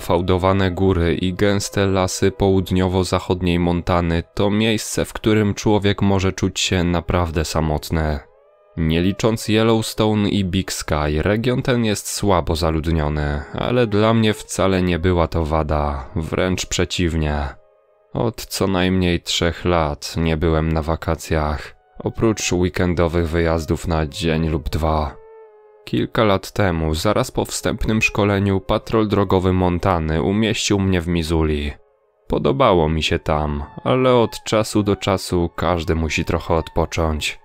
pofałdowane góry i gęste lasy południowo-zachodniej Montany to miejsce, w którym człowiek może czuć się naprawdę samotny. Nie licząc Yellowstone i Big Sky, region ten jest słabo zaludniony, ale dla mnie wcale nie była to wada, wręcz przeciwnie. Od co najmniej trzech lat nie byłem na wakacjach, oprócz weekendowych wyjazdów na dzień lub dwa. Kilka lat temu, zaraz po wstępnym szkoleniu, patrol drogowy Montany umieścił mnie w Mizuli. Podobało mi się tam, ale od czasu do czasu każdy musi trochę odpocząć.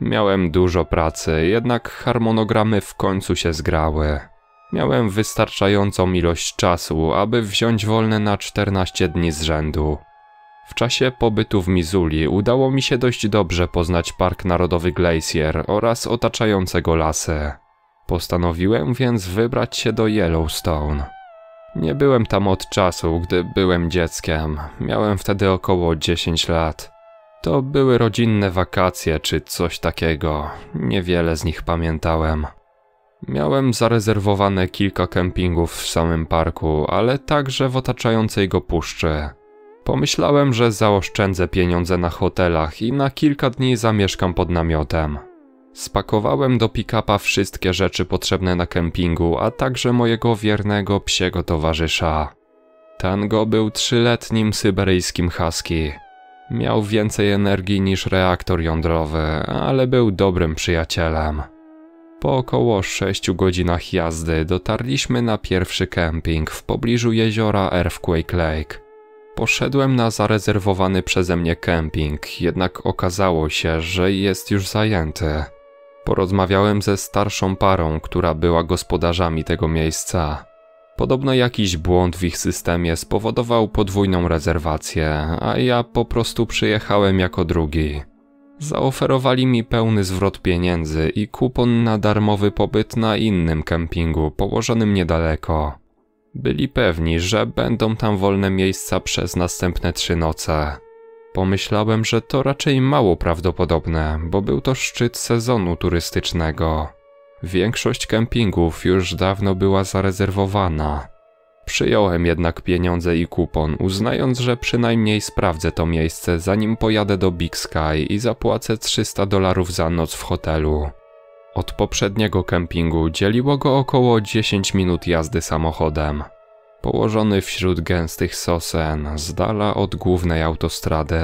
Miałem dużo pracy, jednak harmonogramy w końcu się zgrały. Miałem wystarczającą ilość czasu, aby wziąć wolne na 14 dni z rzędu. W czasie pobytu w Mizuli udało mi się dość dobrze poznać Park Narodowy Glacier oraz otaczającego lasy. Postanowiłem więc wybrać się do Yellowstone. Nie byłem tam od czasu, gdy byłem dzieckiem. Miałem wtedy około 10 lat. To były rodzinne wakacje czy coś takiego. Niewiele z nich pamiętałem. Miałem zarezerwowane kilka kempingów w samym parku, ale także w otaczającej go puszczy. Pomyślałem, że zaoszczędzę pieniądze na hotelach i na kilka dni zamieszkam pod namiotem. Spakowałem do pick-upa wszystkie rzeczy potrzebne na kempingu, a także mojego wiernego psiego towarzysza. Tango był trzyletnim syberyjskim husky. Miał więcej energii niż reaktor jądrowy, ale był dobrym przyjacielem. Po około 6 godzinach jazdy dotarliśmy na pierwszy kemping w pobliżu jeziora Earthquake Lake. Poszedłem na zarezerwowany przeze mnie kemping, jednak okazało się, że jest już zajęty. Porozmawiałem ze starszą parą, która była gospodarzami tego miejsca. Podobno jakiś błąd w ich systemie spowodował podwójną rezerwację, a ja po prostu przyjechałem jako drugi. Zaoferowali mi pełny zwrot pieniędzy i kupon na darmowy pobyt na innym kempingu położonym niedaleko. Byli pewni, że będą tam wolne miejsca przez następne trzy noce. Pomyślałem, że to raczej mało prawdopodobne, bo był to szczyt sezonu turystycznego. Większość kempingów już dawno była zarezerwowana. Przyjąłem jednak pieniądze i kupon, uznając, że przynajmniej sprawdzę to miejsce, zanim pojadę do Big Sky i zapłacę 300 dolarów za noc w hotelu. Od poprzedniego kempingu dzieliło go około 10 minut jazdy samochodem położony wśród gęstych sosen, z dala od głównej autostrady.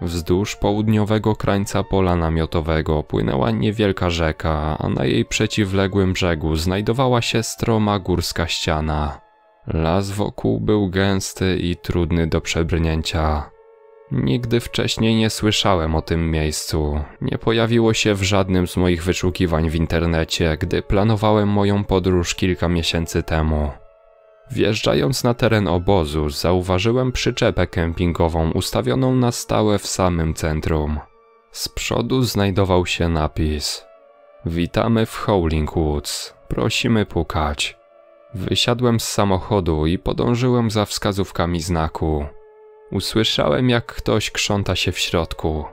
Wzdłuż południowego krańca pola namiotowego płynęła niewielka rzeka, a na jej przeciwległym brzegu znajdowała się stroma górska ściana. Las wokół był gęsty i trudny do przebrnięcia. Nigdy wcześniej nie słyszałem o tym miejscu. Nie pojawiło się w żadnym z moich wyszukiwań w internecie, gdy planowałem moją podróż kilka miesięcy temu. Wjeżdżając na teren obozu, zauważyłem przyczepę kempingową ustawioną na stałe w samym centrum. Z przodu znajdował się napis: Witamy w Howling Woods, prosimy pukać. Wysiadłem z samochodu i podążyłem za wskazówkami znaku. Usłyszałem, jak ktoś krząta się w środku.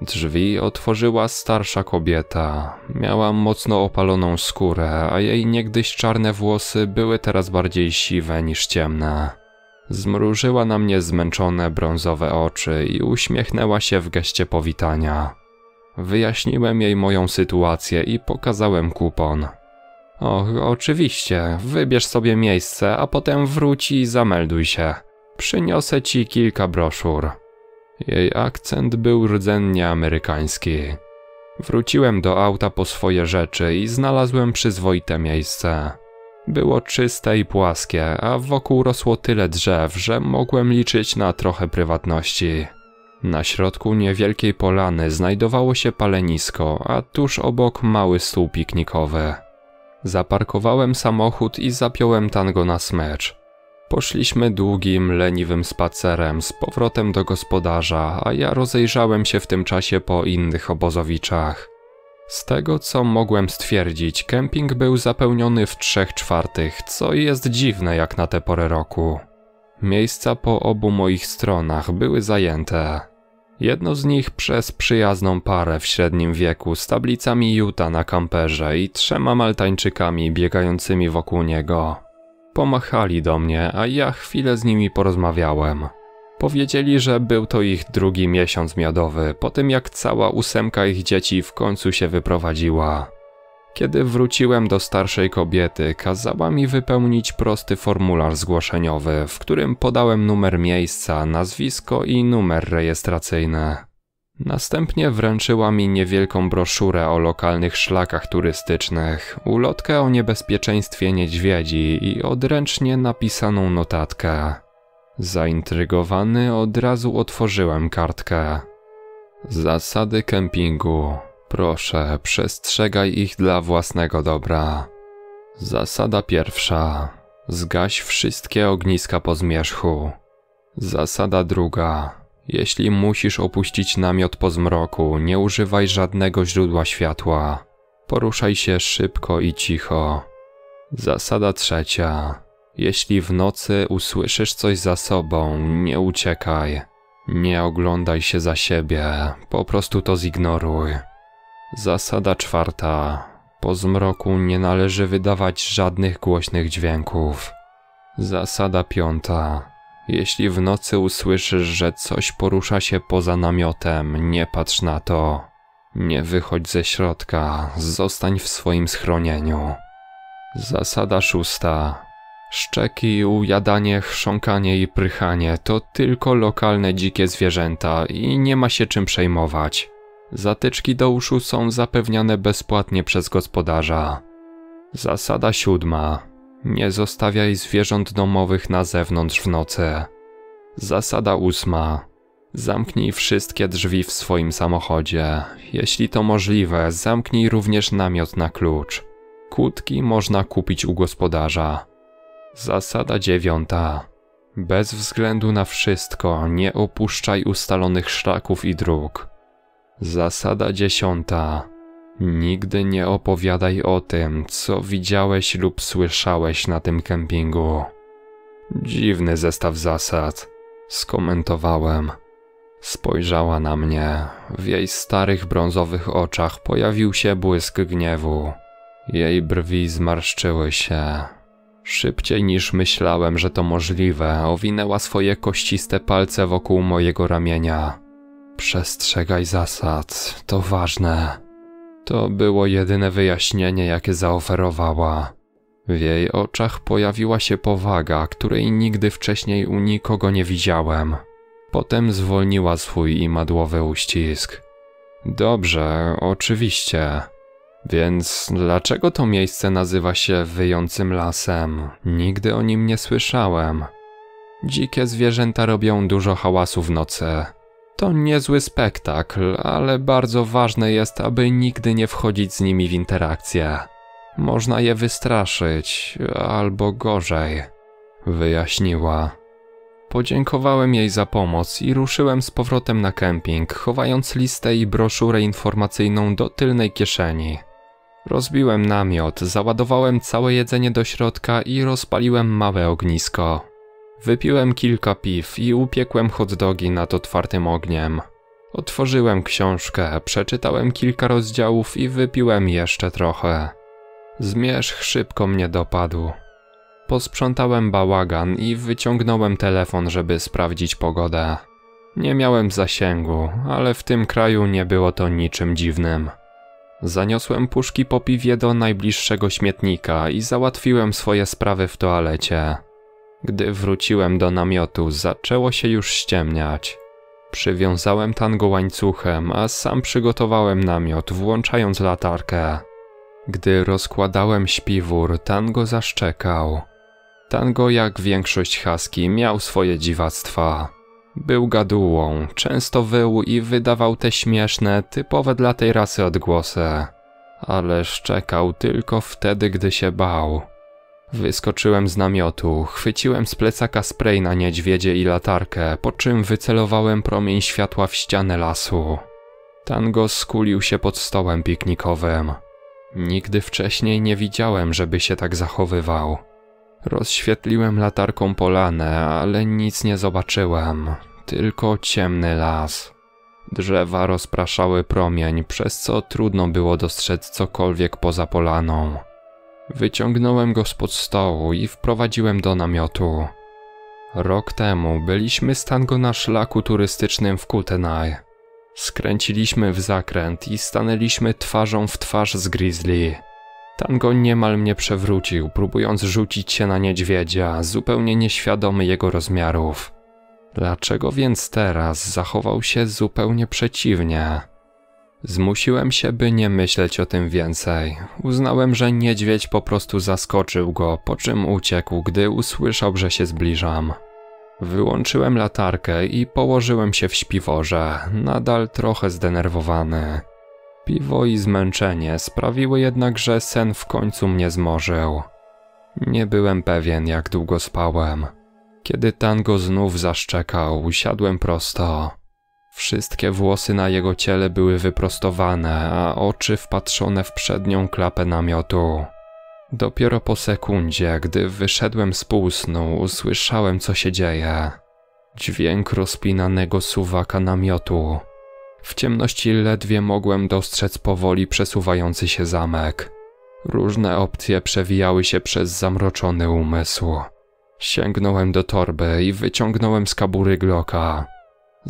Drzwi otworzyła starsza kobieta. Miała mocno opaloną skórę, a jej niegdyś czarne włosy były teraz bardziej siwe niż ciemne. Zmrużyła na mnie zmęczone brązowe oczy i uśmiechnęła się w geście powitania. Wyjaśniłem jej moją sytuację i pokazałem kupon. Och, oczywiście, wybierz sobie miejsce, a potem wróci i zamelduj się. Przyniosę ci kilka broszur. Jej akcent był rdzennie amerykański. Wróciłem do auta po swoje rzeczy i znalazłem przyzwoite miejsce. Było czyste i płaskie, a wokół rosło tyle drzew, że mogłem liczyć na trochę prywatności. Na środku niewielkiej polany znajdowało się palenisko, a tuż obok mały stół piknikowy. Zaparkowałem samochód i zapiąłem tango na smycz. Poszliśmy długim, leniwym spacerem z powrotem do gospodarza, a ja rozejrzałem się w tym czasie po innych obozowiczach. Z tego co mogłem stwierdzić, kemping był zapełniony w trzech czwartych, co jest dziwne jak na tę porę roku. Miejsca po obu moich stronach były zajęte. Jedno z nich przez przyjazną parę w średnim wieku z tablicami Juta na kamperze i trzema Maltańczykami biegającymi wokół niego pomachali do mnie, a ja chwilę z nimi porozmawiałem. Powiedzieli, że był to ich drugi miesiąc miodowy, po tym jak cała ósemka ich dzieci w końcu się wyprowadziła. Kiedy wróciłem do starszej kobiety, kazała mi wypełnić prosty formularz zgłoszeniowy, w którym podałem numer miejsca, nazwisko i numer rejestracyjny. Następnie wręczyła mi niewielką broszurę o lokalnych szlakach turystycznych, ulotkę o niebezpieczeństwie niedźwiedzi i odręcznie napisaną notatkę. Zaintrygowany od razu otworzyłem kartkę. Zasady kempingu. Proszę, przestrzegaj ich dla własnego dobra. Zasada pierwsza. Zgaś wszystkie ogniska po zmierzchu. Zasada druga. Jeśli musisz opuścić namiot po zmroku, nie używaj żadnego źródła światła. Poruszaj się szybko i cicho. Zasada trzecia. Jeśli w nocy usłyszysz coś za sobą, nie uciekaj. Nie oglądaj się za siebie, po prostu to zignoruj. Zasada czwarta. Po zmroku nie należy wydawać żadnych głośnych dźwięków. Zasada piąta. Jeśli w nocy usłyszysz, że coś porusza się poza namiotem, nie patrz na to. Nie wychodź ze środka, zostań w swoim schronieniu. Zasada szósta. Szczeki, ujadanie, chrząkanie i prychanie to tylko lokalne dzikie zwierzęta i nie ma się czym przejmować. Zatyczki do uszu są zapewniane bezpłatnie przez gospodarza. Zasada siódma. Nie zostawiaj zwierząt domowych na zewnątrz w nocy. Zasada ósma. Zamknij wszystkie drzwi w swoim samochodzie. Jeśli to możliwe, zamknij również namiot na klucz. Kłódki można kupić u gospodarza. Zasada dziewiąta. Bez względu na wszystko, nie opuszczaj ustalonych szlaków i dróg. Zasada dziesiąta. Nigdy nie opowiadaj o tym, co widziałeś lub słyszałeś na tym kempingu. Dziwny zestaw zasad, skomentowałem. Spojrzała na mnie. W jej starych brązowych oczach pojawił się błysk gniewu. Jej brwi zmarszczyły się. Szybciej niż myślałem, że to możliwe, owinęła swoje kościste palce wokół mojego ramienia. Przestrzegaj zasad, to ważne. To było jedyne wyjaśnienie, jakie zaoferowała. W jej oczach pojawiła się powaga, której nigdy wcześniej u nikogo nie widziałem. Potem zwolniła swój imadłowy uścisk. Dobrze, oczywiście. Więc dlaczego to miejsce nazywa się wyjącym lasem? Nigdy o nim nie słyszałem. Dzikie zwierzęta robią dużo hałasu w nocy. To niezły spektakl, ale bardzo ważne jest, aby nigdy nie wchodzić z nimi w interakcję. Można je wystraszyć, albo gorzej, wyjaśniła. Podziękowałem jej za pomoc i ruszyłem z powrotem na kemping, chowając listę i broszurę informacyjną do tylnej kieszeni. Rozbiłem namiot, załadowałem całe jedzenie do środka i rozpaliłem małe ognisko. Wypiłem kilka piw i upiekłem hotdogi nad otwartym ogniem. Otworzyłem książkę, przeczytałem kilka rozdziałów i wypiłem jeszcze trochę. Zmierzch szybko mnie dopadł. Posprzątałem bałagan i wyciągnąłem telefon, żeby sprawdzić pogodę. Nie miałem zasięgu, ale w tym kraju nie było to niczym dziwnym. Zaniosłem puszki po piwie do najbliższego śmietnika i załatwiłem swoje sprawy w toalecie. Gdy wróciłem do namiotu, zaczęło się już ściemniać. Przywiązałem tango łańcuchem, a sam przygotowałem namiot, włączając latarkę. Gdy rozkładałem śpiwór, tango zaszczekał. Tango, jak większość haski, miał swoje dziwactwa. Był gadułą, często wył i wydawał te śmieszne, typowe dla tej rasy odgłosy. Ale szczekał tylko wtedy, gdy się bał. Wyskoczyłem z namiotu, chwyciłem z plecaka spray na niedźwiedzie i latarkę, po czym wycelowałem promień światła w ścianę lasu. Tango skulił się pod stołem piknikowym. Nigdy wcześniej nie widziałem, żeby się tak zachowywał. Rozświetliłem latarką polanę, ale nic nie zobaczyłem, tylko ciemny las. Drzewa rozpraszały promień, przez co trudno było dostrzec cokolwiek poza polaną. Wyciągnąłem go pod stołu i wprowadziłem do namiotu. Rok temu byliśmy z tango na szlaku turystycznym w Kootenay. Skręciliśmy w zakręt i stanęliśmy twarzą w twarz z grizzly. Tango niemal mnie przewrócił, próbując rzucić się na niedźwiedzia, zupełnie nieświadomy jego rozmiarów. Dlaczego więc teraz zachował się zupełnie przeciwnie? Zmusiłem się, by nie myśleć o tym więcej. Uznałem, że niedźwiedź po prostu zaskoczył go, po czym uciekł, gdy usłyszał, że się zbliżam. Wyłączyłem latarkę i położyłem się w śpiworze, nadal trochę zdenerwowany. Piwo i zmęczenie sprawiły jednak, że sen w końcu mnie zmorzył. Nie byłem pewien, jak długo spałem. Kiedy tango znów zaszczekał, usiadłem prosto. Wszystkie włosy na jego ciele były wyprostowane, a oczy wpatrzone w przednią klapę namiotu. Dopiero po sekundzie, gdy wyszedłem z półsnu, usłyszałem co się dzieje. Dźwięk rozpinanego suwaka namiotu. W ciemności ledwie mogłem dostrzec powoli przesuwający się zamek. Różne opcje przewijały się przez zamroczony umysł. Sięgnąłem do torby i wyciągnąłem z kabury Glocka.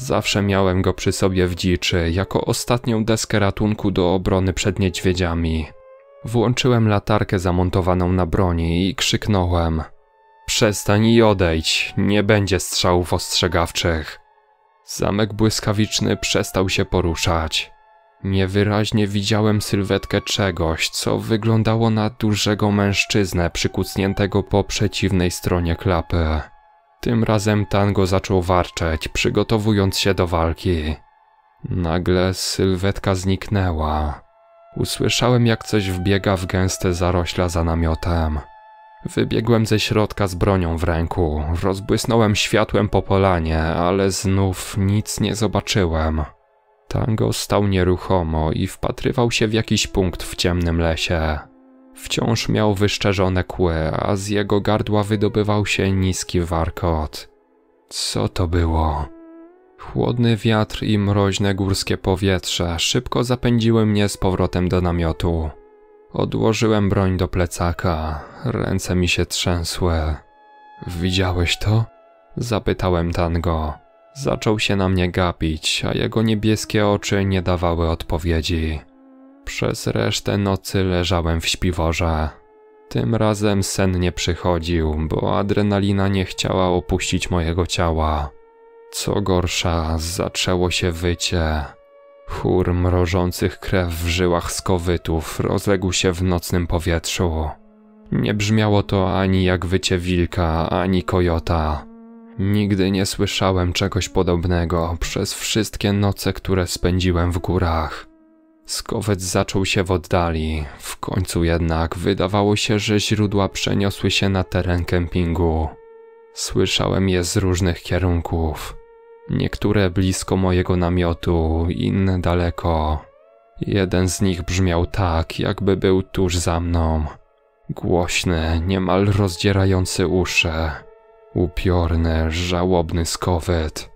Zawsze miałem go przy sobie w dziczy, jako ostatnią deskę ratunku do obrony przed niedźwiedziami. Włączyłem latarkę zamontowaną na broni i krzyknąłem: Przestań i odejdź, nie będzie strzałów ostrzegawczych. Zamek błyskawiczny przestał się poruszać. Niewyraźnie widziałem sylwetkę czegoś, co wyglądało na dużego mężczyznę przykucniętego po przeciwnej stronie klapy. Tym razem tango zaczął warczeć, przygotowując się do walki. Nagle sylwetka zniknęła. Usłyszałem, jak coś wbiega w gęste zarośla za namiotem. Wybiegłem ze środka z bronią w ręku. Rozbłysnąłem światłem po polanie, ale znów nic nie zobaczyłem. Tango stał nieruchomo i wpatrywał się w jakiś punkt w ciemnym lesie. Wciąż miał wyszczerzone kły, a z jego gardła wydobywał się niski warkot. Co to było? Chłodny wiatr i mroźne górskie powietrze szybko zapędziły mnie z powrotem do namiotu. Odłożyłem broń do plecaka, ręce mi się trzęsły. Widziałeś to? Zapytałem Tango. Zaczął się na mnie gapić, a jego niebieskie oczy nie dawały odpowiedzi. Przez resztę nocy leżałem w śpiworze. Tym razem sen nie przychodził, bo adrenalina nie chciała opuścić mojego ciała. Co gorsza, zaczęło się wycie. Chór mrożących krew w żyłach skowytów rozległ się w nocnym powietrzu. Nie brzmiało to ani jak wycie wilka, ani kojota. Nigdy nie słyszałem czegoś podobnego przez wszystkie noce, które spędziłem w górach. Skowiec zaczął się w oddali. W końcu jednak wydawało się, że źródła przeniosły się na teren kempingu. Słyszałem je z różnych kierunków. Niektóre blisko mojego namiotu, inne daleko. Jeden z nich brzmiał tak, jakby był tuż za mną. Głośny, niemal rozdzierający uszy. Upiorny, żałobny skowyt.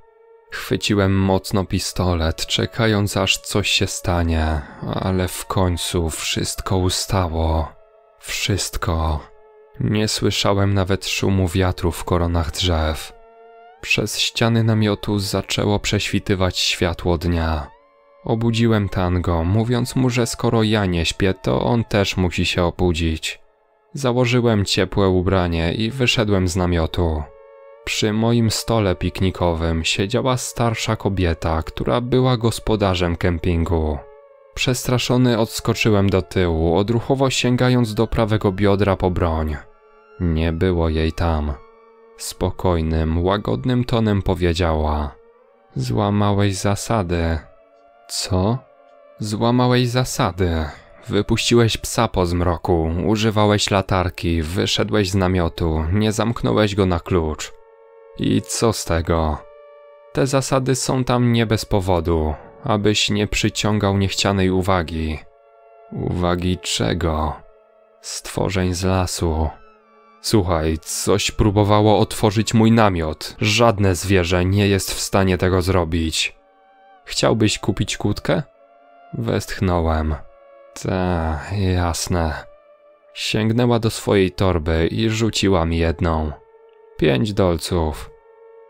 Chwyciłem mocno pistolet, czekając aż coś się stanie, ale w końcu wszystko ustało. Wszystko. Nie słyszałem nawet szumu wiatru w koronach drzew. Przez ściany namiotu zaczęło prześwitywać światło dnia. Obudziłem tango, mówiąc mu, że skoro ja nie śpię, to on też musi się obudzić. Założyłem ciepłe ubranie i wyszedłem z namiotu. Przy moim stole piknikowym siedziała starsza kobieta, która była gospodarzem kempingu. Przestraszony odskoczyłem do tyłu, odruchowo sięgając do prawego biodra po broń. Nie było jej tam. Spokojnym, łagodnym tonem powiedziała: Złamałeś zasady. Co? Złamałeś zasady. Wypuściłeś psa po zmroku, używałeś latarki, wyszedłeś z namiotu, nie zamknąłeś go na klucz. I co z tego? Te zasady są tam nie bez powodu, abyś nie przyciągał niechcianej uwagi. Uwagi czego? Stworzeń z lasu. Słuchaj, coś próbowało otworzyć mój namiot. Żadne zwierzę nie jest w stanie tego zrobić. Chciałbyś kupić kłódkę? Westchnąłem. Ta, jasne. Sięgnęła do swojej torby i rzuciła mi jedną. Pięć dolców.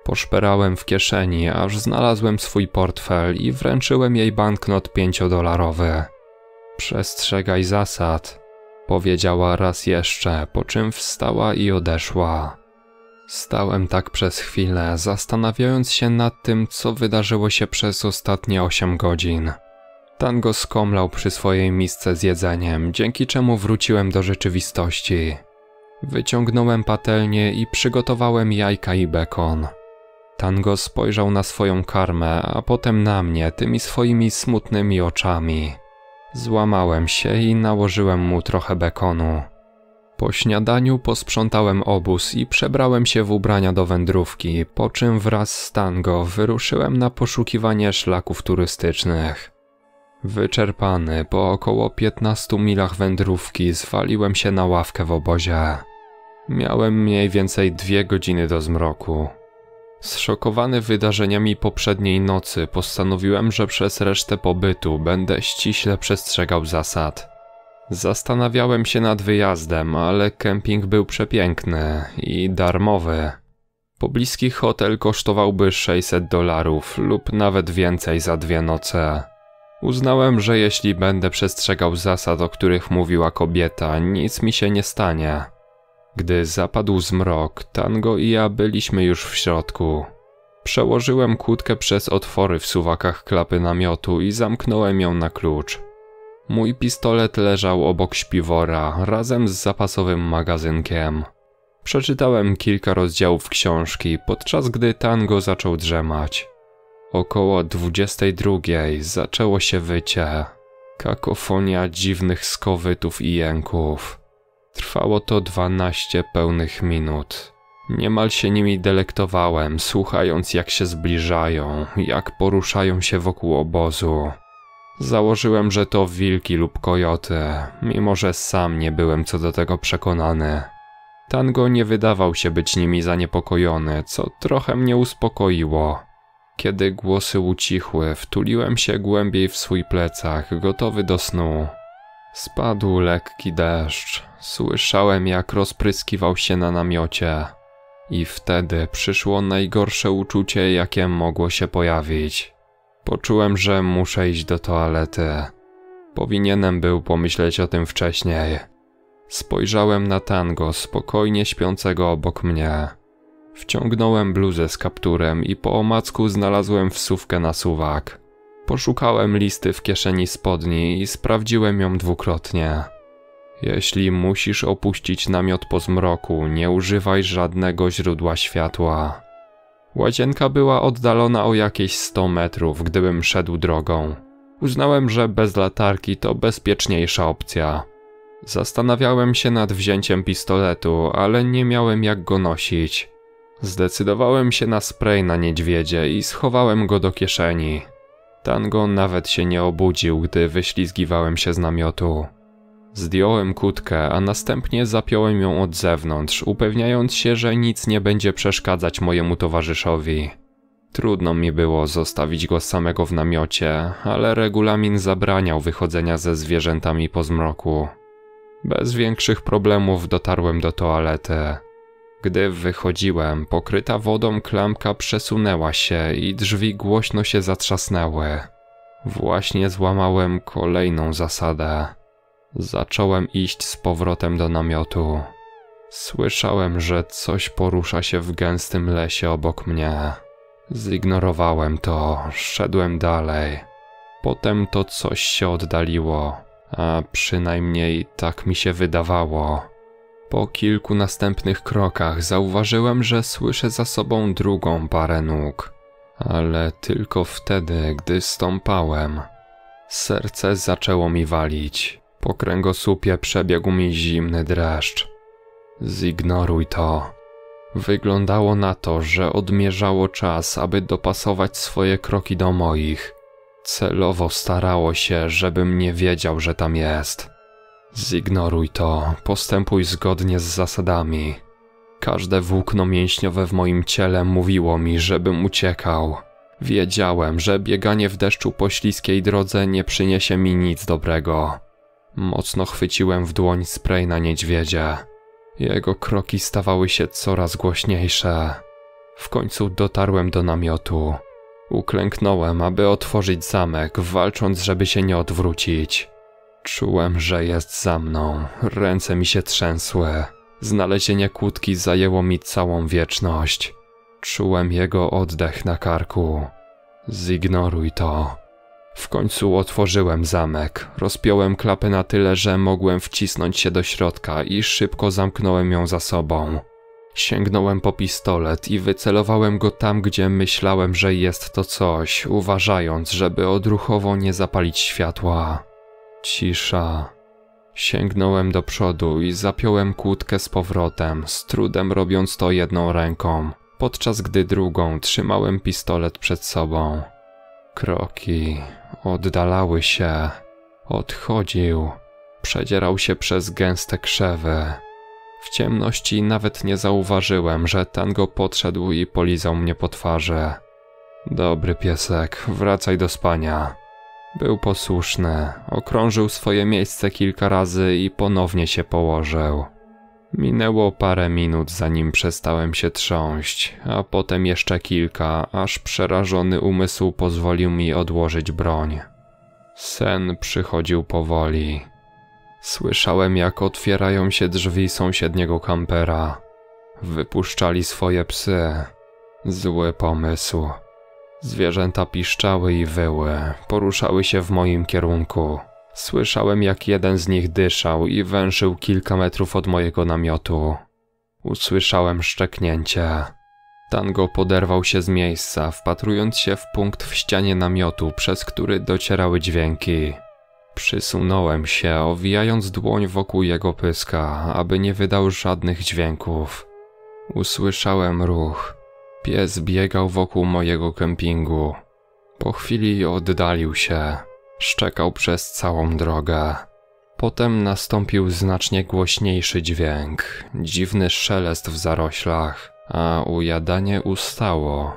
Poszperałem w kieszeni, aż znalazłem swój portfel i wręczyłem jej banknot pięciodolarowy. Przestrzegaj zasad, powiedziała raz jeszcze, po czym wstała i odeszła. Stałem tak przez chwilę, zastanawiając się nad tym, co wydarzyło się przez ostatnie osiem godzin. Tango skomlał przy swojej misce z jedzeniem, dzięki czemu wróciłem do rzeczywistości. Wyciągnąłem patelnię i przygotowałem jajka i bekon. Tango spojrzał na swoją karmę, a potem na mnie tymi swoimi smutnymi oczami. Złamałem się i nałożyłem mu trochę bekonu. Po śniadaniu posprzątałem obóz i przebrałem się w ubrania do wędrówki, po czym wraz z tango wyruszyłem na poszukiwanie szlaków turystycznych. Wyczerpany po około 15 milach wędrówki zwaliłem się na ławkę w obozie. Miałem mniej więcej dwie godziny do zmroku. Zszokowany wydarzeniami poprzedniej nocy, postanowiłem, że przez resztę pobytu będę ściśle przestrzegał zasad. Zastanawiałem się nad wyjazdem, ale kemping był przepiękny i darmowy. Pobliski hotel kosztowałby 600 dolarów lub nawet więcej za dwie noce. Uznałem, że jeśli będę przestrzegał zasad, o których mówiła kobieta, nic mi się nie stanie. Gdy zapadł zmrok, Tango i ja byliśmy już w środku. Przełożyłem kłódkę przez otwory w suwakach klapy namiotu i zamknąłem ją na klucz. Mój pistolet leżał obok śpiwora, razem z zapasowym magazynkiem. Przeczytałem kilka rozdziałów książki, podczas gdy tango zaczął drzemać. Około 22 zaczęło się wycie. Kakofonia dziwnych skowytów i jęków. Trwało to 12 pełnych minut. Niemal się nimi delektowałem, słuchając jak się zbliżają, jak poruszają się wokół obozu. Założyłem, że to wilki lub kojoty, mimo że sam nie byłem co do tego przekonany. Tango nie wydawał się być nimi zaniepokojony, co trochę mnie uspokoiło. Kiedy głosy ucichły, wtuliłem się głębiej w swój plecach, gotowy do snu. Spadł lekki deszcz. Słyszałem, jak rozpryskiwał się na namiocie. I wtedy przyszło najgorsze uczucie, jakie mogło się pojawić. Poczułem, że muszę iść do toalety. Powinienem był pomyśleć o tym wcześniej. Spojrzałem na tango spokojnie śpiącego obok mnie. Wciągnąłem bluzę z kapturem i po omacku znalazłem wsówkę na suwak. Poszukałem listy w kieszeni spodni i sprawdziłem ją dwukrotnie. Jeśli musisz opuścić namiot po zmroku, nie używaj żadnego źródła światła. Łazienka była oddalona o jakieś 100 metrów, gdybym szedł drogą. Uznałem, że bez latarki to bezpieczniejsza opcja. Zastanawiałem się nad wzięciem pistoletu, ale nie miałem jak go nosić. Zdecydowałem się na spray na niedźwiedzie i schowałem go do kieszeni. Tango nawet się nie obudził, gdy wyślizgiwałem się z namiotu. Zdjąłem kutkę, a następnie zapiąłem ją od zewnątrz, upewniając się, że nic nie będzie przeszkadzać mojemu towarzyszowi. Trudno mi było zostawić go samego w namiocie, ale regulamin zabraniał wychodzenia ze zwierzętami po zmroku. Bez większych problemów dotarłem do toalety. Gdy wychodziłem, pokryta wodą klamka przesunęła się i drzwi głośno się zatrzasnęły. Właśnie złamałem kolejną zasadę. Zacząłem iść z powrotem do namiotu. Słyszałem, że coś porusza się w gęstym lesie obok mnie. Zignorowałem to, szedłem dalej. Potem to coś się oddaliło, a przynajmniej tak mi się wydawało. Po kilku następnych krokach zauważyłem, że słyszę za sobą drugą parę nóg, ale tylko wtedy, gdy stąpałem. Serce zaczęło mi walić. Po kręgosłupie przebiegł mi zimny dreszcz. Zignoruj to. Wyglądało na to, że odmierzało czas, aby dopasować swoje kroki do moich. Celowo starało się, żebym nie wiedział, że tam jest. Zignoruj to, postępuj zgodnie z zasadami. Każde włókno mięśniowe w moim ciele mówiło mi, żebym uciekał. Wiedziałem, że bieganie w deszczu po śliskiej drodze nie przyniesie mi nic dobrego. Mocno chwyciłem w dłoń spray na niedźwiedzia. Jego kroki stawały się coraz głośniejsze. W końcu dotarłem do namiotu. Uklęknąłem, aby otworzyć zamek, walcząc, żeby się nie odwrócić. Czułem, że jest za mną, ręce mi się trzęsły. Znalezienie kłódki zajęło mi całą wieczność. Czułem jego oddech na karku. Zignoruj to. W końcu otworzyłem zamek, rozpiąłem klapę na tyle, że mogłem wcisnąć się do środka i szybko zamknąłem ją za sobą. Sięgnąłem po pistolet i wycelowałem go tam, gdzie myślałem, że jest to coś, uważając, żeby odruchowo nie zapalić światła. Cisza. Sięgnąłem do przodu i zapiąłem kłódkę z powrotem, z trudem robiąc to jedną ręką, podczas gdy drugą trzymałem pistolet przed sobą. Kroki oddalały się, odchodził, przedzierał się przez gęste krzewy. W ciemności nawet nie zauważyłem, że tango podszedł i polizał mnie po twarzy. Dobry piesek, wracaj do spania. Był posłuszny, okrążył swoje miejsce kilka razy i ponownie się położył. Minęło parę minut, zanim przestałem się trząść, a potem jeszcze kilka, aż przerażony umysł pozwolił mi odłożyć broń. Sen przychodził powoli. Słyszałem, jak otwierają się drzwi sąsiedniego kampera. Wypuszczali swoje psy. Zły pomysł. Zwierzęta piszczały i wyły, poruszały się w moim kierunku. Słyszałem, jak jeden z nich dyszał i węszył kilka metrów od mojego namiotu. Usłyszałem szczeknięcie. Tango poderwał się z miejsca, wpatrując się w punkt w ścianie namiotu, przez który docierały dźwięki. Przysunąłem się, owijając dłoń wokół jego pyska, aby nie wydał żadnych dźwięków. Usłyszałem ruch. Pies biegał wokół mojego kempingu. Po chwili oddalił się. Szczekał przez całą drogę. Potem nastąpił znacznie głośniejszy dźwięk, dziwny szelest w zaroślach, a ujadanie ustało.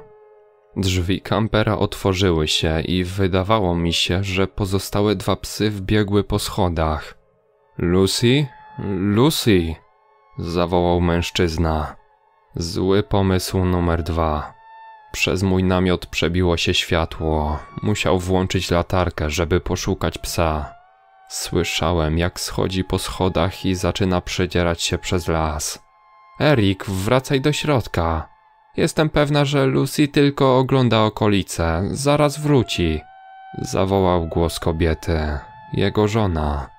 Drzwi kampera otworzyły się i wydawało mi się, że pozostałe dwa psy wbiegły po schodach. Lucy? Lucy! zawołał mężczyzna. Zły pomysł numer dwa. Przez mój namiot przebiło się światło. Musiał włączyć latarkę, żeby poszukać psa. Słyszałem, jak schodzi po schodach i zaczyna przedzierać się przez las. Erik, wracaj do środka. Jestem pewna, że Lucy tylko ogląda okolice. Zaraz wróci. Zawołał głos kobiety. Jego żona.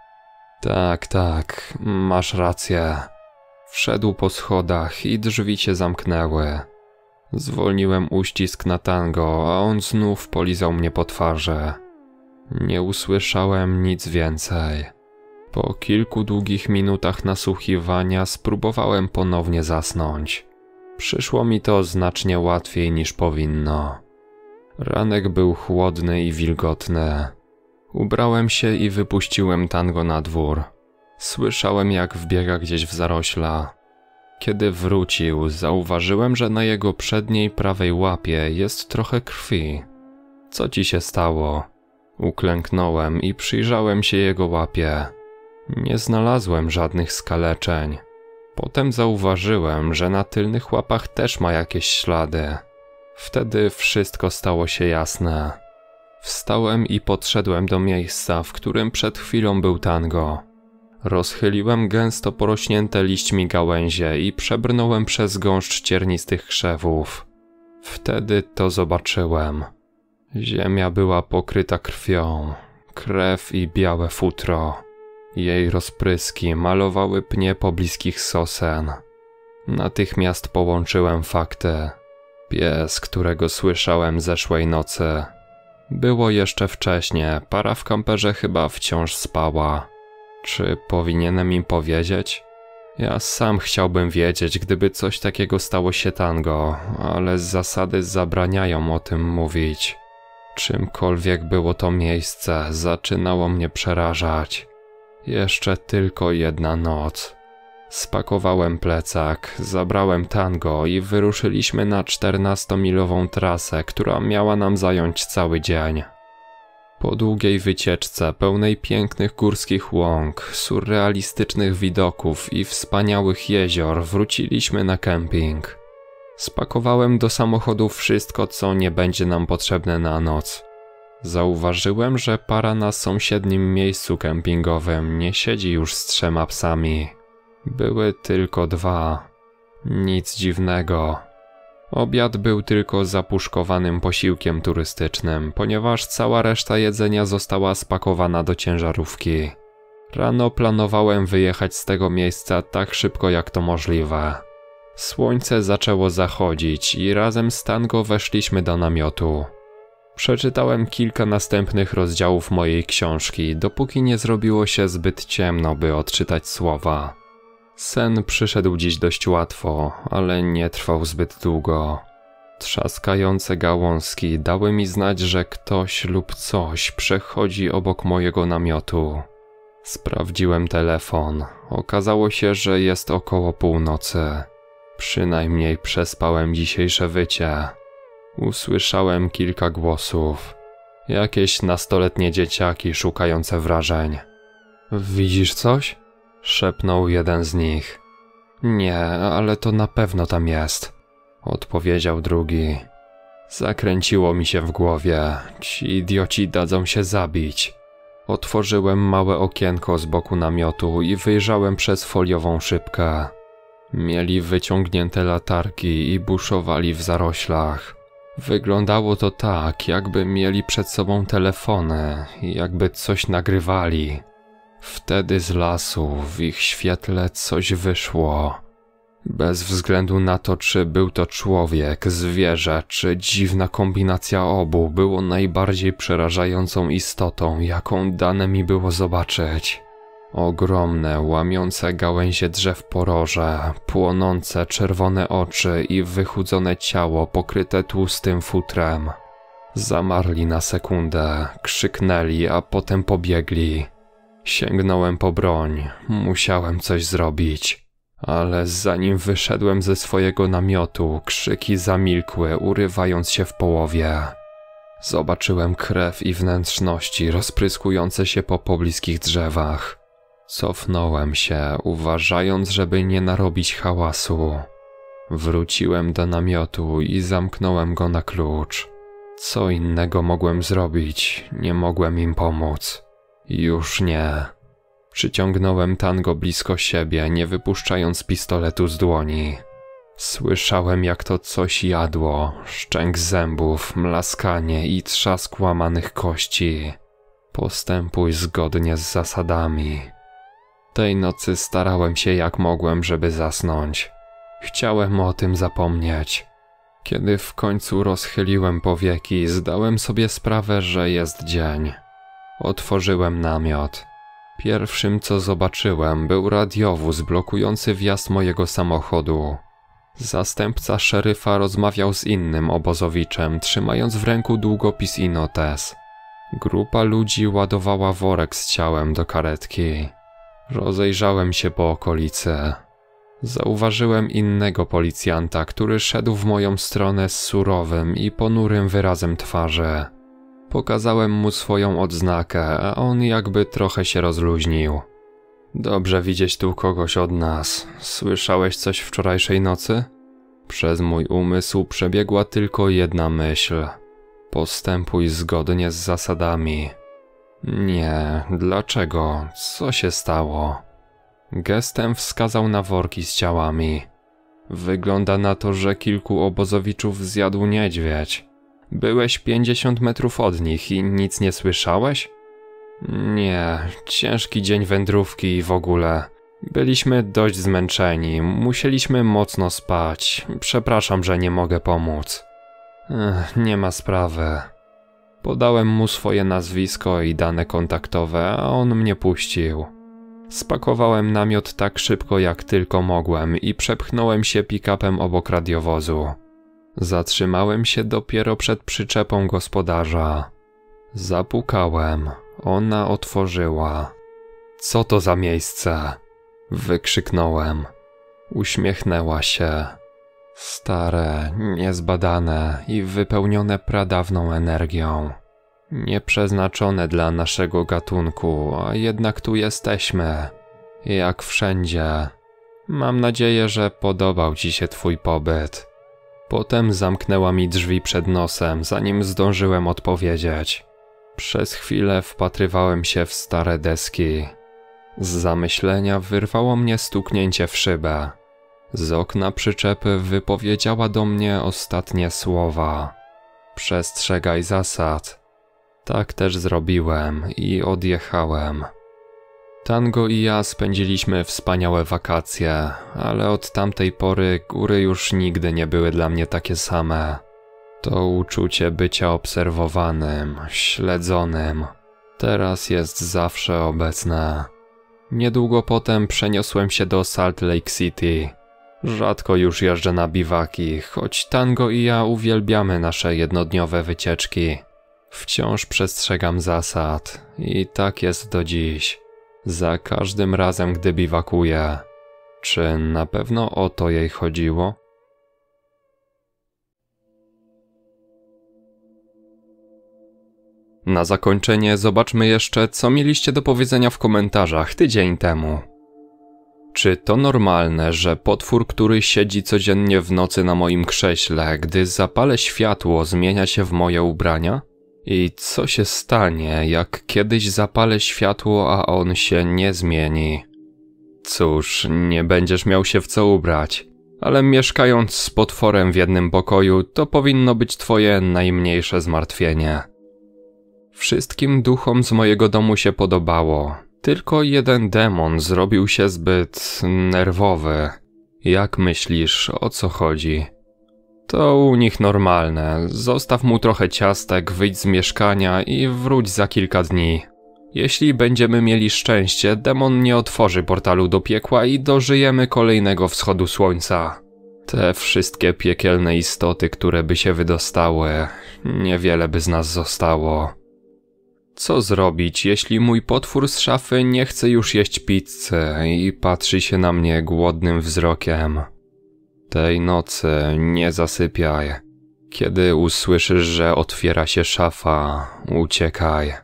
Tak, tak, masz rację. Wszedł po schodach i drzwi się zamknęły. Zwolniłem uścisk na tango, a on znów polizał mnie po twarzy. Nie usłyszałem nic więcej. Po kilku długich minutach nasłuchiwania spróbowałem ponownie zasnąć. Przyszło mi to znacznie łatwiej niż powinno. Ranek był chłodny i wilgotny. Ubrałem się i wypuściłem tango na dwór. Słyszałem, jak wbiega gdzieś w zarośla. Kiedy wrócił, zauważyłem, że na jego przedniej prawej łapie jest trochę krwi. Co ci się stało? Uklęknąłem i przyjrzałem się jego łapie. Nie znalazłem żadnych skaleczeń. Potem zauważyłem, że na tylnych łapach też ma jakieś ślady. Wtedy wszystko stało się jasne. Wstałem i podszedłem do miejsca, w którym przed chwilą był tango. Rozchyliłem gęsto porośnięte liśćmi gałęzie i przebrnąłem przez gąszcz ciernistych krzewów. Wtedy to zobaczyłem. Ziemia była pokryta krwią, krew i białe futro. Jej rozpryski malowały pnie pobliskich sosen. Natychmiast połączyłem fakty. Pies, którego słyszałem zeszłej nocy. Było jeszcze wcześnie, para w kamperze chyba wciąż spała. Czy powinienem im powiedzieć? Ja sam chciałbym wiedzieć, gdyby coś takiego stało się tango, ale zasady zabraniają o tym mówić. Czymkolwiek było to miejsce, zaczynało mnie przerażać. Jeszcze tylko jedna noc. Spakowałem plecak, zabrałem tango i wyruszyliśmy na 14-milową trasę, która miała nam zająć cały dzień. Po długiej wycieczce, pełnej pięknych górskich łąk, surrealistycznych widoków i wspaniałych jezior, wróciliśmy na kemping. Spakowałem do samochodu wszystko, co nie będzie nam potrzebne na noc. Zauważyłem, że para na sąsiednim miejscu kempingowym nie siedzi już z trzema psami. Były tylko dwa. Nic dziwnego. Obiad był tylko zapuszkowanym posiłkiem turystycznym, ponieważ cała reszta jedzenia została spakowana do ciężarówki. Rano planowałem wyjechać z tego miejsca tak szybko jak to możliwe. Słońce zaczęło zachodzić i razem z Tango weszliśmy do namiotu. Przeczytałem kilka następnych rozdziałów mojej książki, dopóki nie zrobiło się zbyt ciemno, by odczytać słowa. Sen przyszedł dziś dość łatwo, ale nie trwał zbyt długo. Trzaskające gałązki dały mi znać, że ktoś lub coś przechodzi obok mojego namiotu. Sprawdziłem telefon. Okazało się, że jest około północy. Przynajmniej przespałem dzisiejsze wycie. Usłyszałem kilka głosów. Jakieś nastoletnie dzieciaki szukające wrażeń. Widzisz coś? Szepnął jeden z nich. Nie, ale to na pewno tam jest. Odpowiedział drugi. Zakręciło mi się w głowie. Ci idioci dadzą się zabić. Otworzyłem małe okienko z boku namiotu i wyjrzałem przez foliową szybkę. Mieli wyciągnięte latarki i buszowali w zaroślach. Wyglądało to tak, jakby mieli przed sobą telefony, jakby coś nagrywali. Wtedy z lasu w ich świetle coś wyszło. Bez względu na to, czy był to człowiek, zwierzę, czy dziwna kombinacja obu, było najbardziej przerażającą istotą, jaką dane mi było zobaczyć. Ogromne, łamiące gałęzie drzew poroże, płonące czerwone oczy i wychudzone ciało pokryte tłustym futrem. Zamarli na sekundę, krzyknęli, a potem pobiegli. Sięgnąłem po broń, musiałem coś zrobić. Ale zanim wyszedłem ze swojego namiotu, krzyki zamilkły, urywając się w połowie. Zobaczyłem krew i wnętrzności rozpryskujące się po pobliskich drzewach. Cofnąłem się, uważając, żeby nie narobić hałasu. Wróciłem do namiotu i zamknąłem go na klucz. Co innego mogłem zrobić, nie mogłem im pomóc. Już nie. Przyciągnąłem tango blisko siebie, nie wypuszczając pistoletu z dłoni. Słyszałem, jak to coś jadło, szczęk zębów, mlaskanie i trzask łamanych kości. Postępuj zgodnie z zasadami. Tej nocy starałem się jak mogłem, żeby zasnąć. Chciałem o tym zapomnieć. Kiedy w końcu rozchyliłem powieki, zdałem sobie sprawę, że jest dzień. Otworzyłem namiot. Pierwszym co zobaczyłem był radiowóz blokujący wjazd mojego samochodu. Zastępca szeryfa rozmawiał z innym obozowiczem, trzymając w ręku długopis i notes. Grupa ludzi ładowała worek z ciałem do karetki. Rozejrzałem się po okolicy. Zauważyłem innego policjanta, który szedł w moją stronę z surowym i ponurym wyrazem twarzy. Pokazałem mu swoją odznakę, a on jakby trochę się rozluźnił. Dobrze widzieć tu kogoś od nas. Słyszałeś coś wczorajszej nocy? Przez mój umysł przebiegła tylko jedna myśl. Postępuj zgodnie z zasadami. Nie, dlaczego? Co się stało? Gestem wskazał na worki z ciałami. Wygląda na to, że kilku obozowiczów zjadł niedźwiedź. Byłeś 50 metrów od nich i nic nie słyszałeś? Nie, ciężki dzień wędrówki i w ogóle. Byliśmy dość zmęczeni, musieliśmy mocno spać. Przepraszam, że nie mogę pomóc. Ech, nie ma sprawy. Podałem mu swoje nazwisko i dane kontaktowe, a on mnie puścił. Spakowałem namiot tak szybko jak tylko mogłem i przepchnąłem się pick-upem obok radiowozu. Zatrzymałem się dopiero przed przyczepą gospodarza. Zapukałem. Ona otworzyła. Co to za miejsce? Wykrzyknąłem. Uśmiechnęła się. Stare, niezbadane i wypełnione pradawną energią. Nieprzeznaczone dla naszego gatunku, a jednak tu jesteśmy. Jak wszędzie. Mam nadzieję, że podobał Ci się Twój pobyt. Potem zamknęła mi drzwi przed nosem, zanim zdążyłem odpowiedzieć. Przez chwilę wpatrywałem się w stare deski. Z zamyślenia wyrwało mnie stuknięcie w szybę. Z okna przyczepy wypowiedziała do mnie ostatnie słowa: Przestrzegaj zasad. Tak też zrobiłem i odjechałem. Tango i ja spędziliśmy wspaniałe wakacje, ale od tamtej pory góry już nigdy nie były dla mnie takie same. To uczucie bycia obserwowanym, śledzonym, teraz jest zawsze obecne. Niedługo potem przeniosłem się do Salt Lake City. Rzadko już jeżdżę na biwaki, choć Tango i ja uwielbiamy nasze jednodniowe wycieczki. Wciąż przestrzegam zasad i tak jest do dziś za każdym razem, gdy biwakuje. Czy na pewno o to jej chodziło? Na zakończenie zobaczmy jeszcze, co mieliście do powiedzenia w komentarzach tydzień temu. Czy to normalne, że potwór, który siedzi codziennie w nocy na moim krześle, gdy zapalę światło, zmienia się w moje ubrania? I co się stanie, jak kiedyś zapalę światło, a on się nie zmieni? Cóż, nie będziesz miał się w co ubrać. Ale mieszkając z potworem w jednym pokoju, to powinno być twoje najmniejsze zmartwienie. Wszystkim duchom z mojego domu się podobało. Tylko jeden demon zrobił się zbyt nerwowy. Jak myślisz, o co chodzi? To u nich normalne. Zostaw mu trochę ciastek, wyjdź z mieszkania i wróć za kilka dni. Jeśli będziemy mieli szczęście, demon nie otworzy portalu do piekła i dożyjemy kolejnego wschodu słońca. Te wszystkie piekielne istoty, które by się wydostały, niewiele by z nas zostało. Co zrobić, jeśli mój potwór z szafy nie chce już jeść pizzy i patrzy się na mnie głodnym wzrokiem? Tej nocy nie zasypiaj. Kiedy usłyszysz, że otwiera się szafa, uciekaj.